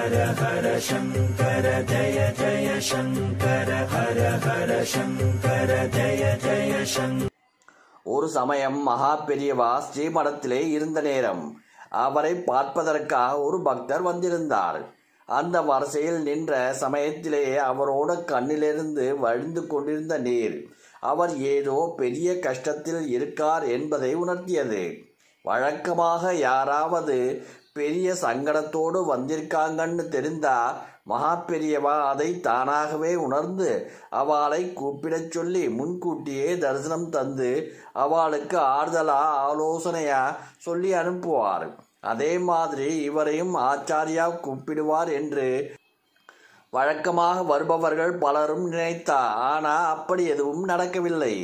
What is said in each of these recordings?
ஹர ஹர சங்கர ஜய ஜய சங்கர ஹர ஹர சங்கர ஜய ஜய ஒரு சமயம் மகா பெரியவா ஸ்ரீமடத்திலே இருந்த நேரம் அவரை பார்ப்பதற்காக ஒரு பக்தர் வந்திருந்தார் அந்த வரிசையில் நின்ற சமயத்திலே அவரோட கண்ணிலிருந்து வழிந்து கொண்டிருந்த நீர் அவர் ஏதோ பெரிய கஷ்டத்தில் இருக்கார் என்பதை உணர்த்தியது வழக்கமாக யாராவது பெரிய சங்கடத்தோடு வந்திருக்காங்கன்னு தெரிந்தா மகா பெரியவா அதை தானாகவே உணர்ந்து அவளை கூப்பிடச் சொல்லி முன்கூட்டியே தரிசனம் தந்து அவளுக்கு ஆறுதலா ஆலோசனையா சொல்லி அனுப்புவார் அதே மாதிரி இவரையும் ஆச்சாரியா கூப்பிடுவார் என்று வழக்கமாக வருபவர்கள் பலரும் நினைத்தார் ஆனா அப்படி எதுவும் நடக்கவில்லை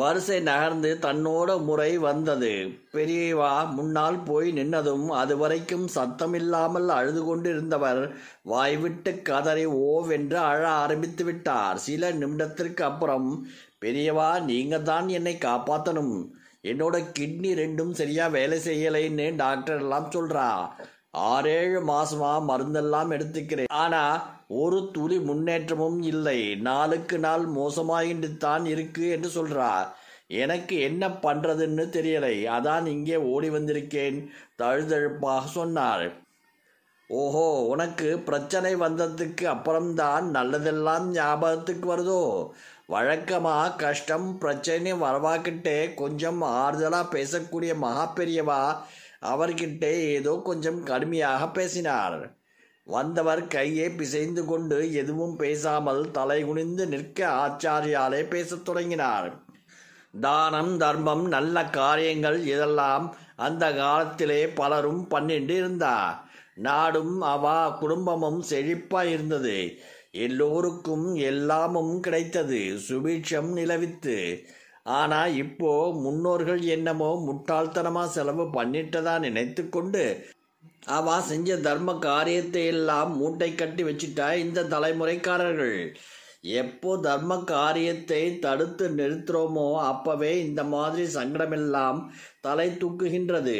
வரிசை நகர்ந்து தன்னோட முறை வந்தது பெரியவா முன்னால் போய் நின்னதும் அதுவரைக்கும் சத்தமில்லாமல் அழுது கொண்டிருந்தவர் வாய்விட்டு கதறி ஓவென்று அழ ஆரம்பித்து விட்டார் சில நிமிடத்திற்கு அப்புறம் பெரியவா நீங்க தான் என்னை காப்பாற்றணும் என்னோட கிட்னி ரெண்டும் சரியா வேலை செய்யலைன்னு டாக்டர் எல்லாம் சொல்றா ஆறேழு மாசமா மருந்தெல்லாம் எடுத்துக்கிறேன் ஆனா ஒரு துளி முன்னேற்றமும் இல்லை நாளுக்கு நாள் மோசமாயிட்டு தான் இருக்கு என்று சொல்றா எனக்கு என்ன பண்றதுன்னு தெரியலை அதான் இங்கே ஓடி வந்திருக்கேன் தழுதழுப்பாக சொன்னார் ஓஹோ உனக்கு பிரச்சனை வந்ததுக்கு அப்புறம்தான் நல்லதெல்லாம் ஞாபகத்துக்கு வருதோ வழக்கமாக கஷ்டம் பிரச்சனை வரவாக்கிட்டே கொஞ்சம் ஆறுதலாக பேசக்கூடிய மகா பெரியவா அவர்கிட்டே ஏதோ கொஞ்சம் கடுமையாக பேசினார் வந்தவர் கையை பிசைந்து கொண்டு எதுவும் பேசாமல் தலைகுனிந்து நிற்க ஆச்சாரியாலே பேசத் தொடங்கினார் தானம் தர்மம் நல்ல காரியங்கள் இதெல்லாம் அந்த காலத்திலே பலரும் பண்ணிட்டு இருந்தா நாடும் அவா குடும்பமும் செழிப்பா இருந்தது எல்லோருக்கும் எல்லாமும் கிடைத்தது சுபீட்சம் நிலவித்து ஆனால் இப்போ முன்னோர்கள் என்னமோ முட்டாள்தனமாக செலவு பண்ணிட்டதா நினைத்து கொண்டு அவா செஞ்ச தர்ம காரியத்தை எல்லாம் மூட்டை கட்டி வச்சுட்டா இந்த தலைமுறைக்காரர்கள் எப்போ தர்ம காரியத்தை தடுத்து நிறுத்துறோமோ அப்போவே இந்த மாதிரி சங்கடமெல்லாம் தலை தூக்குகின்றது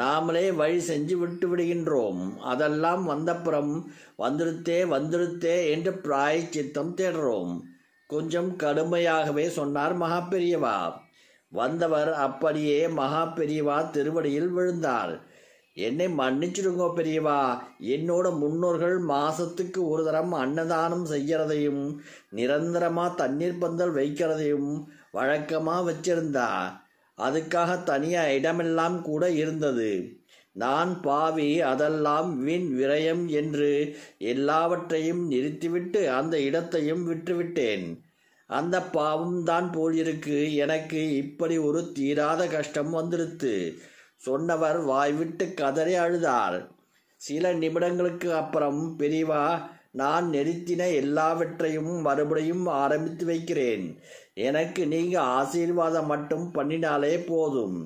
நாமளே வழி செஞ்சு விட்டு விடுகின்றோம் அதெல்லாம் வந்தப்புறம் வந்துருத்தே வந்துருத்தே என்று பிராய சித்தம் தேடுறோம் கொஞ்சம் கடுமையாகவே சொன்னார் மகா பெரியவா வந்தவர் அப்படியே மகா பெரியவா திருவடியில் விழுந்தார் என்னை மன்னிச்சிடுங்க பெரியவா என்னோட முன்னோர்கள் மாசத்துக்கு ஒரு தரம் அன்னதானம் செய்யறதையும் நிரந்தரமா தண்ணீர் பந்தல் வைக்கிறதையும் வழக்கமா வச்சிருந்தா அதுக்காக தனியா இடமெல்லாம் கூட இருந்தது நான் பாவி அதெல்லாம் வீண் விரயம் என்று எல்லாவற்றையும் நிறுத்திவிட்டு அந்த இடத்தையும் விட்டுவிட்டேன் அந்த பாவம் தான் போலிருக்கு எனக்கு இப்படி ஒரு தீராத கஷ்டம் வந்திருத்து சொன்னவர் வாய்விட்டு கதறி அழுதார் சில நிமிடங்களுக்கு அப்புறம் பெரியவா நான் நிறுத்தின எல்லாவற்றையும் மறுபடியும் ஆரம்பித்து வைக்கிறேன் எனக்கு நீங்க ஆசீர்வாதம் மட்டும் பண்ணினாலே போதும்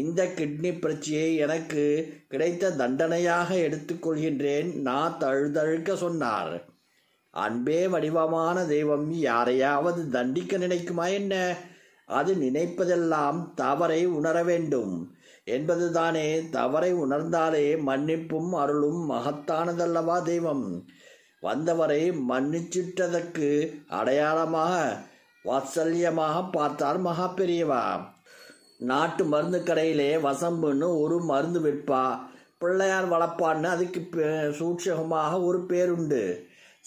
இந்த கிட்னி பிரச்சனையை எனக்கு கிடைத்த தண்டனையாக எடுத்துக்கொள்கின்றேன் நான் தழுதழுக்க சொன்னார் அன்பே வடிவமான தெய்வம் யாரையாவது தண்டிக்க நினைக்குமா என்ன அது நினைப்பதெல்லாம் தவறை உணர வேண்டும் என்பதுதானே தவறை உணர்ந்தாலே மன்னிப்பும் அருளும் மகத்தானதல்லவா தெய்வம் வந்தவரை மன்னிச்சிட்டதற்கு அடையாளமாக வாத்சல்யமாக பார்த்தார் மகா பெரியவா நாட்டு மருந்து கடையிலே வசம்புன்னு ஒரு மருந்து விற்பா பிள்ளையார் வளர்ப்பான்னு அதுக்கு சூட்சகமாக ஒரு பேருண்டு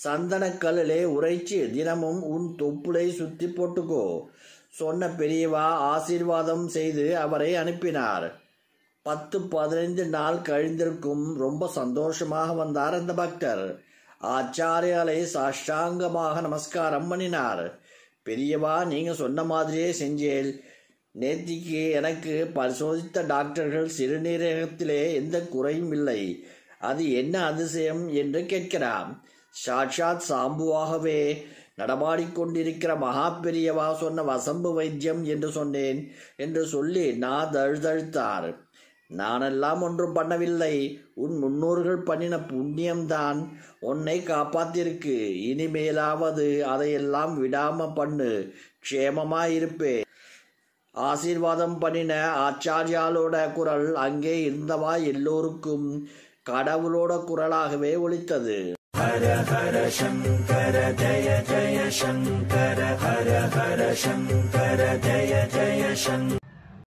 சந்தனக்கல்லே உரைச்சி தினமும் உன் தொப்புளை சுத்தி போட்டுக்கோ சொன்ன பெரியவா ஆசீர்வாதம் செய்து அவரை அனுப்பினார் பத்து பதினைந்து நாள் கழிந்திருக்கும் ரொம்ப சந்தோஷமாக வந்தார் அந்த பக்தர் ஆச்சாரியாலை சாஷ்டாங்கமாக நமஸ்காரம் பண்ணினார் பெரியவா நீங்கள் சொன்ன மாதிரியே செஞ்சேன் நேத்திக்கு எனக்கு பரிசோதித்த டாக்டர்கள் சிறுநீரகத்திலே எந்த குறையும் இல்லை அது என்ன அதிசயம் என்று கேட்கிறான் சாட்சாத் சாம்புவாகவே நடமாடிக்கொண்டிருக்கிற மகா பெரியவா சொன்ன வசம்பு வைத்தியம் என்று சொன்னேன் என்று சொல்லி நான் தழுதழுத்தார் நானெல்லாம் ஒன்றும் பண்ணவில்லை உன் முன்னோர்கள் பண்ணின புண்ணியம்தான் உன்னை காப்பாத்திருக்கு இனிமேலாவது அதையெல்லாம் விடாம பண்ணு க்ஷேமமா இருப்பேன் ஆசீர்வாதம் பண்ணின ஆச்சாரியாலோட குரல் அங்கே இருந்தவா எல்லோருக்கும் கடவுளோட குரலாகவே ஒழித்தது ஹர ஹர சங்கர ஜய ஜய சங்கர ஹர ஹர சங்கர ஜய ஜய சங்கர